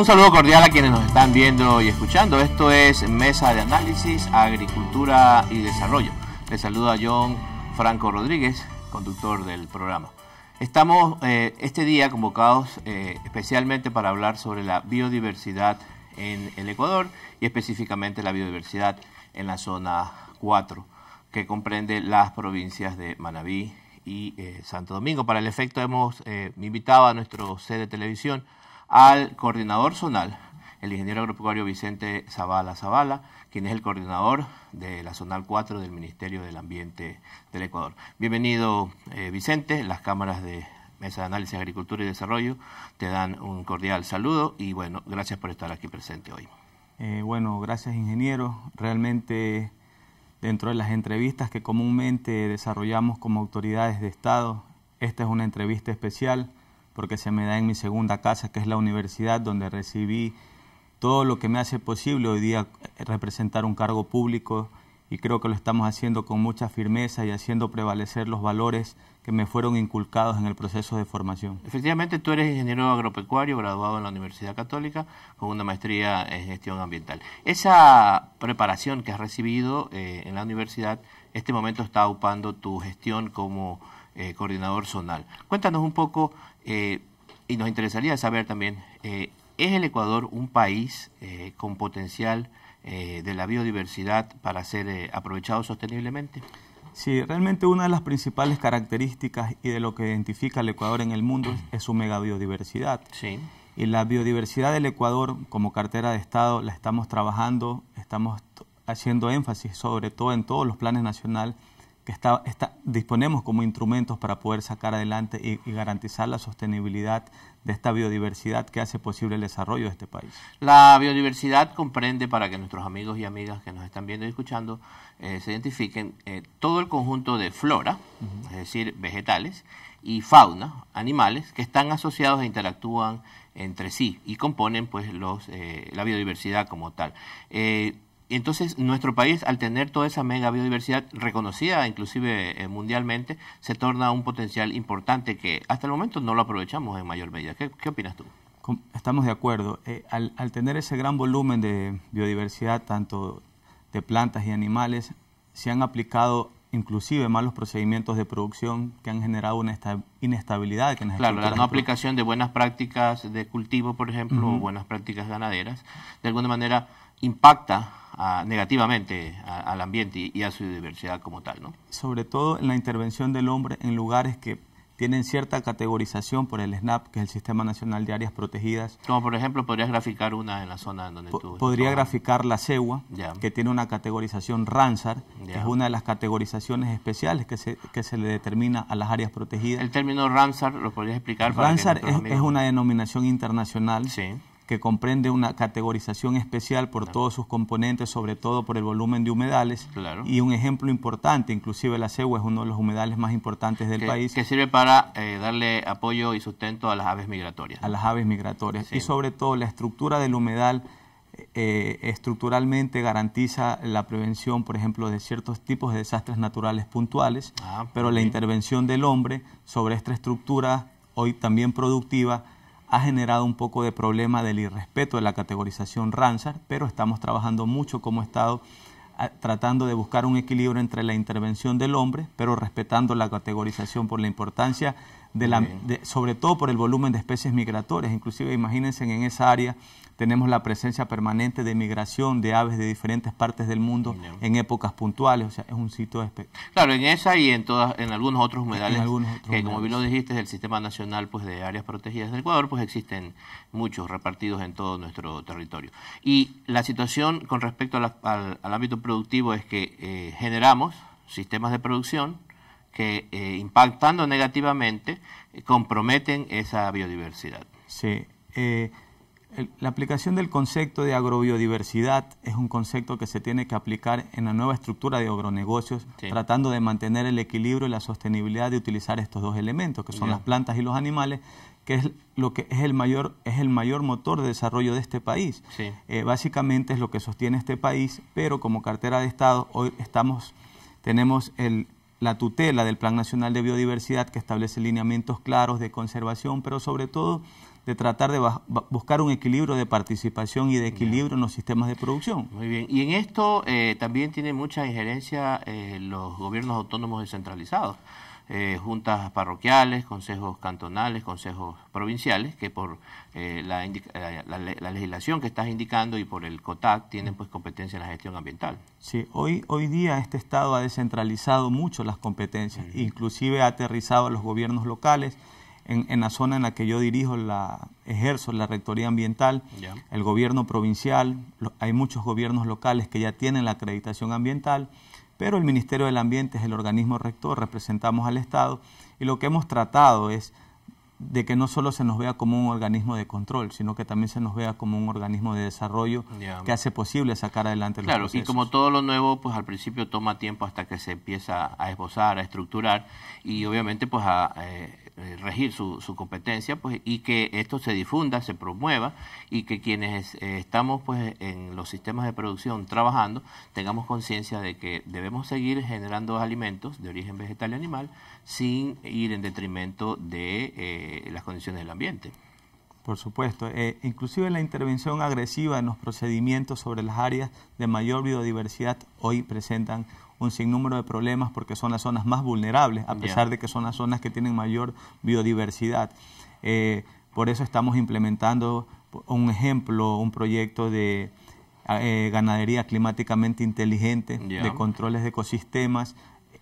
Un saludo cordial a quienes nos están viendo y escuchando. Esto es Mesa de Análisis, Agricultura y Desarrollo. Les a John Franco Rodríguez, conductor del programa. Estamos eh, este día convocados eh, especialmente para hablar sobre la biodiversidad en el Ecuador y específicamente la biodiversidad en la zona 4, que comprende las provincias de Manabí y eh, Santo Domingo. Para el efecto hemos invitado a nuestro sede de televisión, al coordinador zonal, el ingeniero agropecuario Vicente Zavala Zavala, quien es el coordinador de la Zonal 4 del Ministerio del Ambiente del Ecuador. Bienvenido, eh, Vicente. Las cámaras de Mesa de Análisis Agricultura y Desarrollo te dan un cordial saludo y bueno, gracias por estar aquí presente hoy. Eh, bueno, gracias, ingeniero. Realmente, dentro de las entrevistas que comúnmente desarrollamos como autoridades de Estado, esta es una entrevista especial porque se me da en mi segunda casa, que es la universidad, donde recibí todo lo que me hace posible hoy día representar un cargo público y creo que lo estamos haciendo con mucha firmeza y haciendo prevalecer los valores que me fueron inculcados en el proceso de formación. Efectivamente, tú eres ingeniero agropecuario, graduado en la Universidad Católica, con una maestría en gestión ambiental. Esa preparación que has recibido eh, en la universidad, este momento está ocupando tu gestión como eh, coordinador zonal. Cuéntanos un poco eh, y nos interesaría saber también, eh, ¿es el Ecuador un país eh, con potencial de la biodiversidad para ser aprovechado sosteniblemente? Sí, realmente una de las principales características y de lo que identifica al Ecuador en el mundo es su megabiodiversidad. biodiversidad. Y la biodiversidad del Ecuador como cartera de Estado la estamos trabajando, estamos haciendo énfasis sobre todo en todos los planes nacionales que está, disponemos como instrumentos para poder sacar adelante y, garantizar la sostenibilidad de esta biodiversidad que hace posible el desarrollo de este país. La biodiversidad comprende, para que nuestros amigos y amigas que nos están viendo y escuchando eh, se identifiquen, eh, todo el conjunto de flora, es decir, vegetales, y fauna, animales, que están asociados e interactúan entre sí y componen pues los, eh, la biodiversidad como tal. Entonces, nuestro país, al tener toda esa mega biodiversidad reconocida inclusive eh, mundialmente, se torna un potencial importante que hasta el momento no lo aprovechamos en mayor medida. ¿Qué, opinas tú? Estamos de acuerdo. Eh, al, tener ese gran volumen de biodiversidad, tanto de plantas y animales, se han aplicado inclusive malos procedimientos de producción que han generado una inestabilidad. Que claro, la no aplicación de buenas prácticas de cultivo, por ejemplo, o buenas prácticas ganaderas, de alguna manera impacta negativamente al ambiente y, a su diversidad como tal. ¿no? Sobre todo en la intervención del hombre en lugares que tienen cierta categorización por el SNAP, que es el Sistema Nacional de Áreas Protegidas. Como por ejemplo, podrías graficar una en la zona donde tú... Podría graficar la CEUA, que tiene una categorización RANSAR, que es una de las categorizaciones especiales que se, que se le determina a las áreas protegidas. El término RANSAR ¿lo podrías explicar? para es, es, una denominación internacional. Sí que comprende una categorización especial por todos sus componentes, sobre todo por el volumen de humedales. Y un ejemplo importante, inclusive la cegua es uno de los humedales más importantes del país. Que sirve para eh, darle apoyo y sustento a las aves migratorias. A las aves migratorias. Y sobre todo la estructura del humedal eh, estructuralmente garantiza la prevención, por ejemplo, de ciertos tipos de desastres naturales puntuales, ah, pero la intervención del hombre sobre esta estructura hoy también productiva ha generado un poco de problema del irrespeto de la categorización Ramsar, pero estamos trabajando mucho como Estado tratando de buscar un equilibrio entre la intervención del hombre, pero respetando la categorización por la importancia, de la, sobre todo por el volumen de especies migratorias. Inclusive imagínense en esa área tenemos la presencia permanente de migración de aves de diferentes partes del mundo en épocas puntuales, o sea, es un sitio espectacular. Claro, en esa y en todas en algunos otros humedales, que como bien lo dijiste, es el Sistema Nacional pues de Áreas Protegidas del Ecuador, pues existen muchos repartidos en todo nuestro territorio. Y la situación con respecto al, ámbito productivo es que eh, generamos sistemas de producción que eh, impactando negativamente eh, comprometen esa biodiversidad. Sí la aplicación del concepto de agrobiodiversidad es un concepto que se tiene que aplicar en la nueva estructura de agronegocios, tratando de mantener el equilibrio y la sostenibilidad de utilizar estos dos elementos, que son las plantas y los animales, que es lo que es el mayor, es el mayor motor de desarrollo de este país. Eh, básicamente es lo que sostiene este país, pero como cartera de Estado hoy estamos, tenemos la tutela del Plan Nacional de Biodiversidad que establece lineamientos claros de conservación, pero sobre todo de tratar de buscar un equilibrio de participación y de equilibrio en los sistemas de producción. Muy bien, y en esto eh, también tiene mucha injerencia eh, los gobiernos autónomos descentralizados, eh, juntas parroquiales, consejos cantonales, consejos provinciales, que por la, legislación que estás indicando y por el COTAC tienen pues competencia en la gestión ambiental. Sí, hoy, hoy día este Estado ha descentralizado mucho las competencias, inclusive ha aterrizado a los gobiernos locales, en, la zona en la que yo dirijo, la ejerzo la rectoría ambiental, el gobierno provincial, hay muchos gobiernos locales que ya tienen la acreditación ambiental, pero el Ministerio del Ambiente es el organismo rector, representamos al Estado y lo que hemos tratado es de que no solo se nos vea como un organismo de control, sino que también se nos vea como un organismo de desarrollo que hace posible sacar adelante claro, los Claro, y como todo lo nuevo, pues al principio toma tiempo hasta que se empieza a esbozar, a estructurar, y obviamente pues a, eh, eh, regir su, su, competencia pues, y que esto se difunda, se promueva y que quienes eh, estamos pues, en los sistemas de producción trabajando tengamos conciencia de que debemos seguir generando alimentos de origen vegetal y animal sin ir en detrimento de eh, las condiciones del ambiente. Por supuesto, eh, inclusive la intervención agresiva en los procedimientos sobre las áreas de mayor biodiversidad hoy presentan un sinnúmero de problemas porque son las zonas más vulnerables, a pesar de que son las zonas que tienen mayor biodiversidad. Eh, por eso estamos implementando un ejemplo, un proyecto de eh, ganadería climáticamente inteligente, de controles de ecosistemas.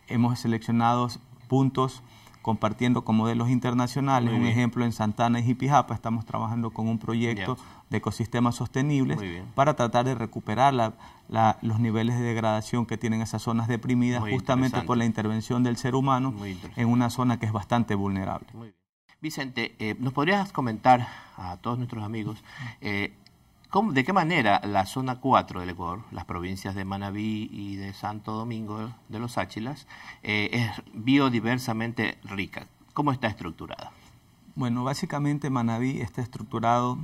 Hemos seleccionado puntos compartiendo con modelos internacionales. un ejemplo, en Santana y Jipijapa estamos trabajando con un proyecto de ecosistemas sostenibles para tratar de recuperar los niveles de degradación que tienen esas zonas deprimidas justamente por la intervención del ser humano en una zona que es bastante vulnerable. Vicente, eh, ¿nos podrías comentar a todos nuestros amigos eh, ¿De qué manera la zona 4 del Ecuador, las provincias de Manabí y de Santo Domingo de los Áchilas, eh, es biodiversamente rica? ¿Cómo está estructurada? Bueno, básicamente Manabí está estructurado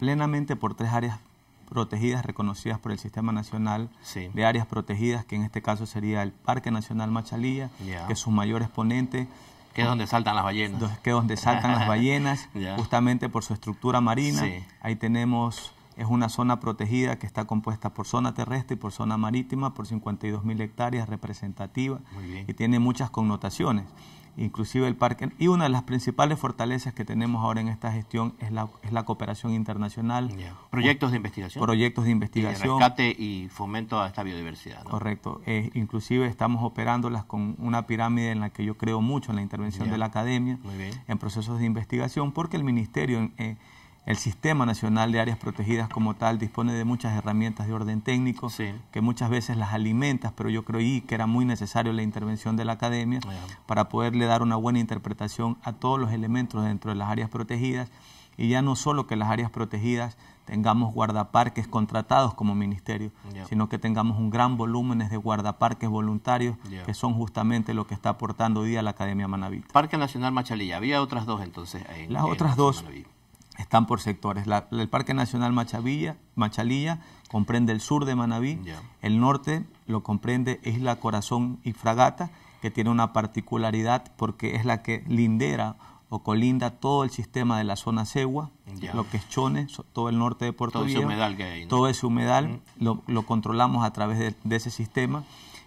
plenamente por tres áreas protegidas reconocidas por el Sistema Nacional de Áreas Protegidas, que en este caso sería el Parque Nacional Machalía, que es su mayor exponente, que es donde saltan las ballenas. Que es donde saltan las ballenas, justamente por su estructura marina. Ahí tenemos es una zona protegida que está compuesta por zona terrestre y por zona marítima, por 52 mil hectáreas representativa y tiene muchas connotaciones. Inclusive el parque, y una de las principales fortalezas que tenemos ahora en esta gestión es la, es la cooperación internacional. Proyectos de investigación. Proyectos de investigación. Y rescate y fomento a esta biodiversidad. Correcto. inclusive estamos operándolas con una pirámide en la que yo creo mucho en la intervención de la academia, en procesos de investigación, porque el ministerio... Eh, el Sistema Nacional de Áreas Protegidas como tal dispone de muchas herramientas de orden técnico que muchas veces las alimentas, pero yo creí que era muy necesario la intervención de la academia ah, para poderle dar una buena interpretación a todos los elementos dentro de las áreas protegidas y ya no solo que las áreas protegidas tengamos guardaparques contratados como ministerio, sino que tengamos un gran volumen de guardaparques voluntarios que son justamente lo que está aportando hoy día la Academia Manavita. Parque Nacional Machalilla, había otras dos entonces ahí. Las otras dos están por sectores. el Parque Nacional Machavilla, Machalilla comprende el sur de Manabí, el norte lo comprende Isla Corazón y Fragata, que tiene una particularidad porque es la que lindera o colinda todo el sistema de la zona Cegua, lo que es Chone, todo el norte de Puerto Todo ese humedal que hay. Todo ese humedal mm. lo, controlamos a través de ese sistema.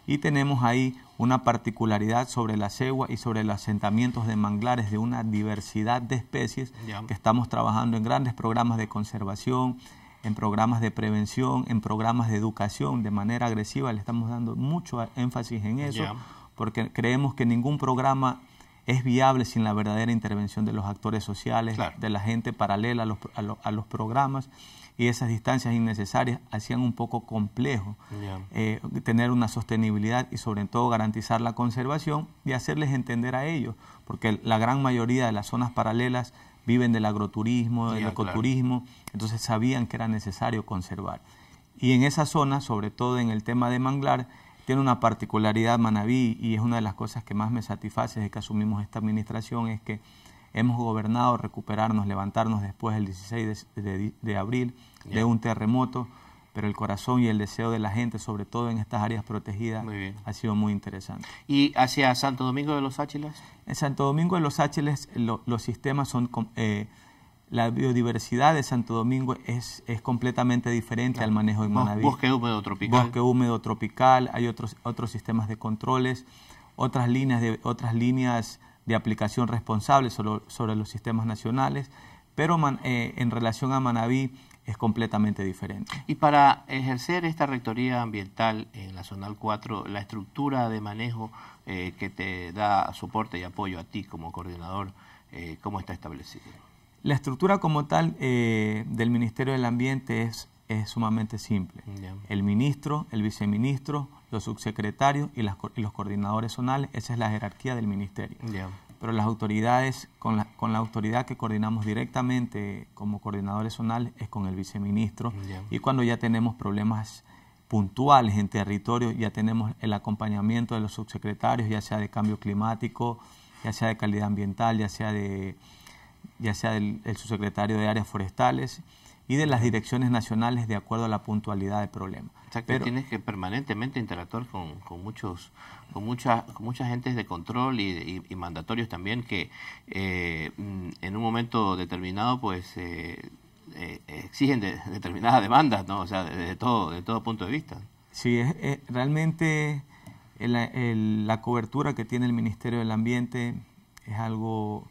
Y tenemos ahí una particularidad sobre la cegua y sobre los asentamientos de manglares de una diversidad de especies que estamos trabajando en grandes programas de conservación, en programas de prevención, en programas de educación de manera agresiva. Le estamos dando mucho énfasis en eso porque creemos que ningún programa es viable sin la verdadera intervención de los actores sociales, de la gente paralela a los programas y esas distancias innecesarias hacían un poco complejo eh, tener una sostenibilidad y sobre todo garantizar la conservación y hacerles entender a ellos, porque la gran mayoría de las zonas paralelas viven del agroturismo, del ecoturismo, entonces sabían que era necesario conservar. Y en esa zona, sobre todo en el tema de manglar, tiene una particularidad Manaví y es una de las cosas que más me satisface desde que asumimos esta administración, es que hemos gobernado recuperarnos, levantarnos después del 16 de, abril de un terremoto, pero el corazón y el deseo de la gente, sobre todo en estas áreas protegidas, ha sido muy interesante. ¿Y hacia Santo Domingo de los Áchiles? En Santo Domingo de los Áchiles los sistemas son... Eh, la biodiversidad de Santo Domingo es, es completamente diferente al manejo de Manaví. Bosque húmedo tropical. Bosque húmedo tropical, hay otros, otros sistemas de controles, otras líneas de, otras líneas de aplicación responsable sobre, los sistemas nacionales, pero eh, en relación a Manabí es completamente diferente. Y para ejercer esta rectoría ambiental en la Zonal 4, la estructura de manejo eh, que te da soporte y apoyo a ti como coordinador, eh, ¿cómo está establecida? La estructura como tal del Ministerio del Ambiente es, sumamente simple. El ministro, el viceministro, los subsecretarios y, los coordinadores zonales, esa es la jerarquía del ministerio. Pero las autoridades, con la, con la autoridad que coordinamos directamente como coordinadores zonales es con el viceministro y cuando ya tenemos problemas puntuales en territorio, ya tenemos el acompañamiento de los subsecretarios, ya sea de cambio climático, ya sea de calidad ambiental, ya sea de ya sea del subsecretario de áreas forestales y de las direcciones nacionales de acuerdo a la puntualidad del problema. Exacto. Pero, tienes que permanentemente interactuar con, muchos, con mucha, con muchas gentes de control y, mandatorios también que eh, mm, en un momento determinado pues eh, eh, exigen determinadas demandas, ¿no? O sea, desde de todo, de todo punto de vista. Sí, es, realmente la cobertura que tiene el Ministerio del Ambiente es algo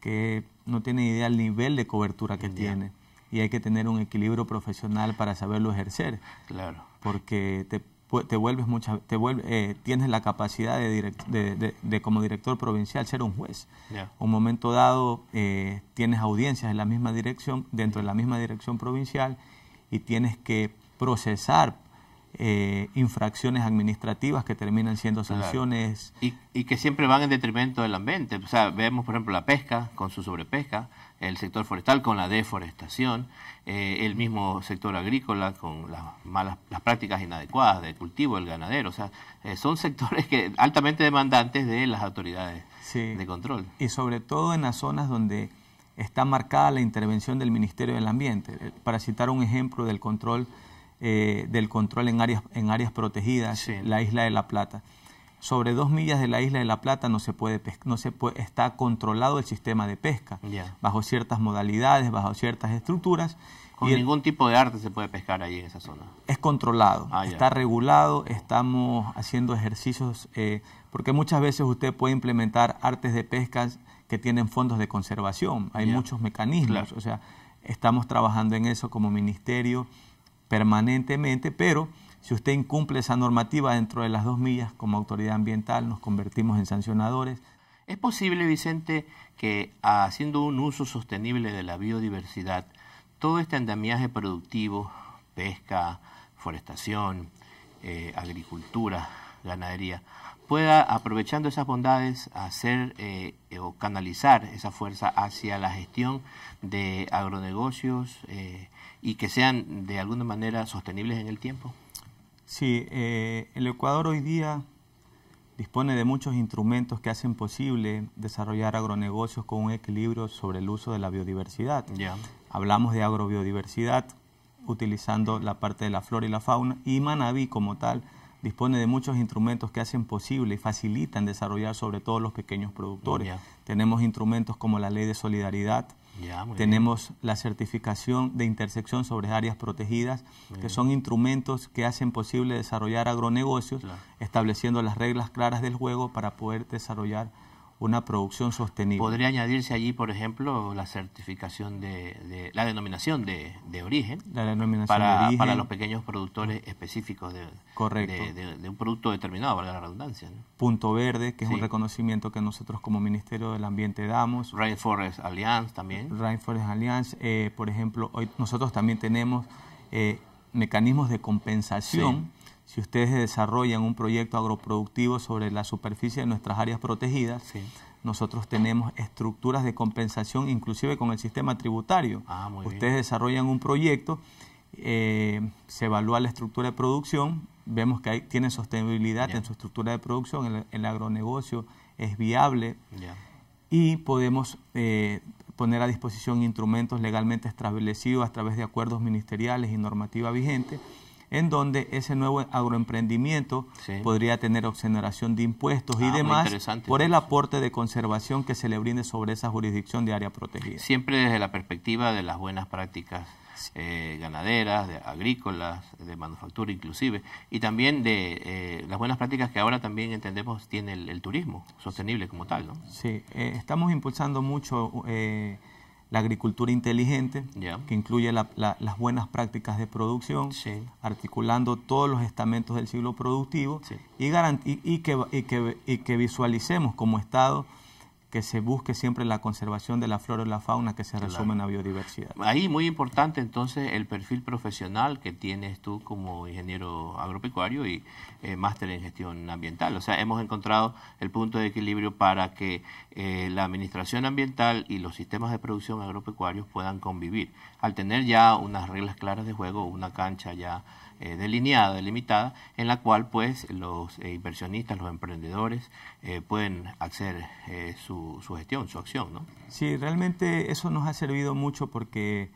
que no tiene idea el nivel de cobertura que tiene y hay que tener un equilibrio profesional para saberlo ejercer. Claro. Porque te, te vuelves muchas te vuelve, eh, tienes la capacidad de, de, como director provincial ser un juez. Un momento dado eh, tienes audiencias en la misma dirección, dentro de la misma dirección provincial y tienes que procesar eh, infracciones administrativas que terminan siendo sanciones. Y, que siempre van en detrimento del ambiente. O sea, vemos, por ejemplo, la pesca con su sobrepesca, el sector forestal con la deforestación, eh, el mismo sector agrícola con las malas las prácticas inadecuadas de cultivo el ganadero. O sea, eh, son sectores que altamente demandantes de las autoridades de control. Y sobre todo en las zonas donde está marcada la intervención del Ministerio del Ambiente. Para citar un ejemplo del control eh, del control en áreas, en áreas protegidas, la isla de La Plata. Sobre dos millas de la isla de La Plata no se puede no se está controlado el sistema de pesca, bajo ciertas modalidades, bajo ciertas estructuras. Con y ningún tipo de arte se puede pescar ahí en esa zona. Es controlado, ah, está regulado, estamos haciendo ejercicios, eh, porque muchas veces usted puede implementar artes de pesca que tienen fondos de conservación, hay muchos mecanismos, o sea, estamos trabajando en eso como ministerio permanentemente, pero si usted incumple esa normativa dentro de las dos millas, como autoridad ambiental nos convertimos en sancionadores. ¿Es posible, Vicente, que haciendo un uso sostenible de la biodiversidad, todo este andamiaje productivo, pesca, forestación, eh, agricultura, ganadería, pueda, aprovechando esas bondades, hacer eh, o canalizar esa fuerza hacia la gestión de agronegocios, eh, y que sean de alguna manera sostenibles en el tiempo? Sí, eh, el Ecuador hoy día dispone de muchos instrumentos que hacen posible desarrollar agronegocios con un equilibrio sobre el uso de la biodiversidad. Hablamos de agrobiodiversidad utilizando la parte de la flora y la fauna y Manaví como tal dispone de muchos instrumentos que hacen posible y facilitan desarrollar sobre todo los pequeños productores. Tenemos instrumentos como la ley de solidaridad, tenemos la certificación de intersección sobre áreas protegidas, que son instrumentos que hacen posible desarrollar agronegocios, estableciendo las reglas claras del juego para poder desarrollar una producción sostenible. Podría añadirse allí, por ejemplo, la certificación de, la denominación de, origen, para, los pequeños productores específicos de, un producto determinado, valga la redundancia. Punto Verde, que es un reconocimiento que nosotros como Ministerio del Ambiente damos. Rainforest Alliance también. Rainforest Alliance, eh, por ejemplo, hoy nosotros también tenemos eh, mecanismos de compensación si ustedes desarrollan un proyecto agroproductivo sobre la superficie de nuestras áreas protegidas, nosotros tenemos estructuras de compensación, inclusive con el sistema tributario. Ah, ustedes desarrollan un proyecto, eh, se evalúa la estructura de producción, vemos que hay, tiene sostenibilidad en su estructura de producción, el, agronegocio es viable y podemos eh, poner a disposición instrumentos legalmente establecidos a través de acuerdos ministeriales y normativa vigente en donde ese nuevo agroemprendimiento podría tener exoneración de impuestos y ah, demás por el pues. aporte de conservación que se le brinde sobre esa jurisdicción de área protegida. Siempre desde la perspectiva de las buenas prácticas eh, ganaderas, de, agrícolas, de manufactura inclusive, y también de eh, las buenas prácticas que ahora también entendemos tiene el, turismo sostenible como tal. Sí, eh, estamos impulsando mucho la agricultura inteligente, que incluye las buenas prácticas de producción, articulando todos los estamentos del siglo productivo y, que, y que visualicemos como Estado que se busque siempre la conservación de la flora y la fauna que se resume en la biodiversidad. Ahí muy importante entonces el perfil profesional que tienes tú como ingeniero agropecuario y eh, máster en gestión ambiental. O sea, hemos encontrado el punto de equilibrio para que eh, la administración ambiental y los sistemas de producción agropecuarios puedan convivir. Al tener ya unas reglas claras de juego, una cancha ya eh, delineada, delimitada, en la cual pues los eh, inversionistas, los emprendedores eh, pueden hacer su, gestión, su acción, ¿no? Sí, realmente eso nos ha servido mucho porque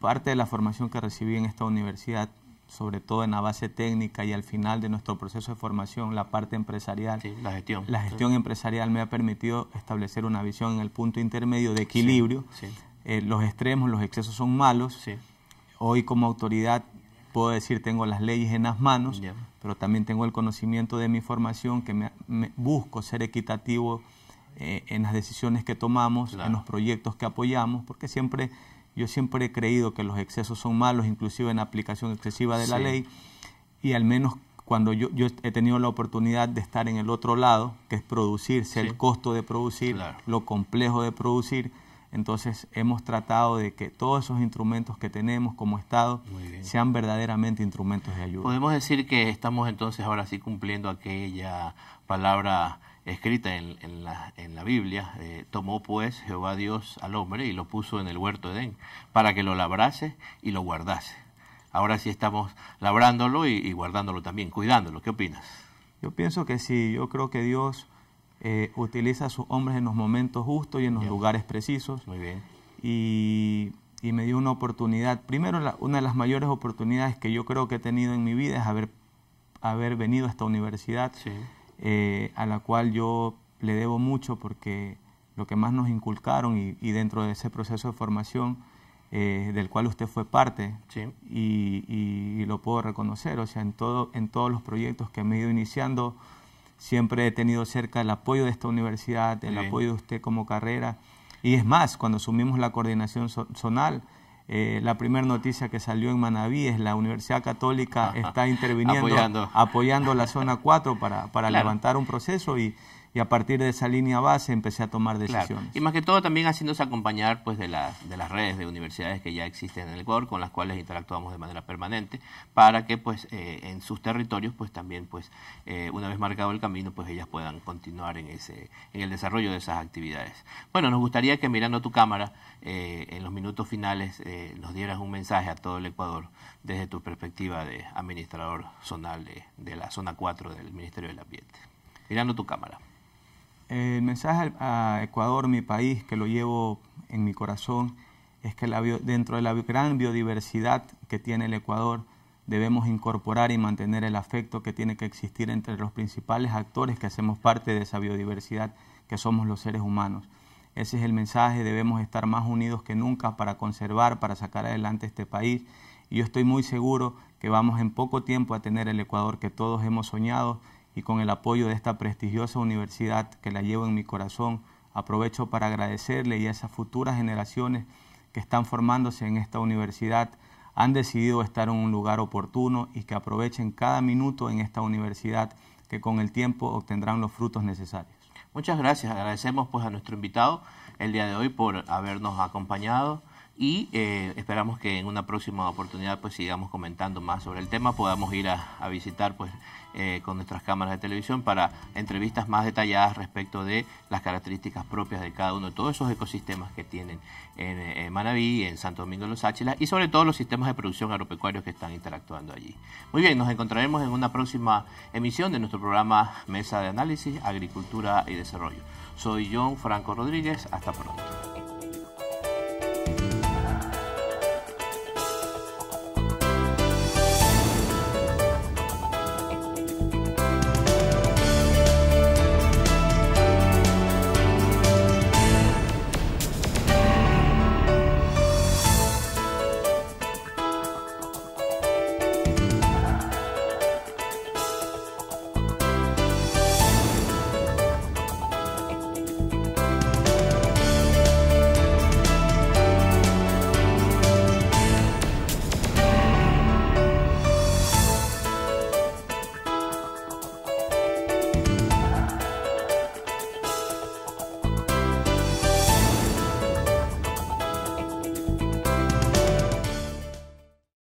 parte de la formación que recibí en esta universidad, sobre todo en la base técnica y al final de nuestro proceso de formación, la parte empresarial, la gestión, la gestión empresarial me ha permitido establecer una visión en el punto intermedio de equilibrio. los extremos, los excesos son malos. Hoy como autoridad puedo decir tengo las leyes en las manos, pero también tengo el conocimiento de mi formación, que me, busco ser equitativo eh, en las decisiones que tomamos, en los proyectos que apoyamos, porque siempre yo siempre he creído que los excesos son malos, inclusive en la aplicación excesiva de la ley, y al menos cuando yo, he tenido la oportunidad de estar en el otro lado, que es producirse, el costo de producir, lo complejo de producir, entonces hemos tratado de que todos esos instrumentos que tenemos como Estado sean verdaderamente instrumentos de ayuda. Podemos decir que estamos entonces ahora sí cumpliendo aquella palabra escrita en, la, Biblia, eh, tomó pues Jehová Dios al hombre y lo puso en el huerto de Edén para que lo labrase y lo guardase. Ahora sí estamos labrándolo y, y guardándolo también, cuidándolo. ¿Qué opinas? Yo pienso que sí, yo creo que Dios eh, utiliza a sus hombres en los momentos justos y en los lugares precisos. Y, me dio una oportunidad. Primero, una de las mayores oportunidades que yo creo que he tenido en mi vida es haber, haber venido a esta universidad, eh, a la cual yo le debo mucho porque lo que más nos inculcaron y, dentro de ese proceso de formación eh, del cual usted fue parte y, lo puedo reconocer, o sea, en, todo, en todos los proyectos que me he ido iniciando, siempre he tenido cerca el apoyo de esta universidad, el apoyo de usted como carrera. Y es más, cuando asumimos la coordinación zonal, eh, la primera noticia que salió en Manaví es la Universidad Católica está interviniendo, apoyando. la zona 4 para, levantar un proceso y, y a partir de esa línea base empecé a tomar decisiones. Y más que todo también haciéndose acompañar pues de, de las redes de universidades que ya existen en el Ecuador, con las cuales interactuamos de manera permanente, para que pues eh, en sus territorios pues también pues eh, una vez marcado el camino pues ellas puedan continuar en, ese, en el desarrollo de esas actividades. Bueno, nos gustaría que mirando tu cámara eh, en los minutos finales nos dieras un mensaje a todo el Ecuador desde tu perspectiva de administrador zonal de, de la zona 4 del Ministerio del Ambiente. Mirando tu cámara. El mensaje a Ecuador, mi país, que lo llevo en mi corazón, es que dentro de la gran biodiversidad que tiene el Ecuador, debemos incorporar y mantener el afecto que tiene que existir entre los principales actores que hacemos parte de esa biodiversidad, que somos los seres humanos. Ese es el mensaje, debemos estar más unidos que nunca para conservar, para sacar adelante este país. Y yo estoy muy seguro que vamos en poco tiempo a tener el Ecuador que todos hemos soñado y con el apoyo de esta prestigiosa universidad que la llevo en mi corazón, aprovecho para agradecerle y a esas futuras generaciones que están formándose en esta universidad han decidido estar en un lugar oportuno y que aprovechen cada minuto en esta universidad que con el tiempo obtendrán los frutos necesarios. Muchas gracias, agradecemos pues a nuestro invitado el día de hoy por habernos acompañado y eh, esperamos que en una próxima oportunidad pues sigamos comentando más sobre el tema, podamos ir a, visitar pues eh, con nuestras cámaras de televisión para entrevistas más detalladas respecto de las características propias de cada uno de todos esos ecosistemas que tienen en, en Manaví, en Santo Domingo de los Áchilas y sobre todo los sistemas de producción agropecuarios que están interactuando allí. Muy bien, nos encontraremos en una próxima emisión de nuestro programa Mesa de Análisis, Agricultura y Desarrollo. Soy John Franco Rodríguez, hasta pronto.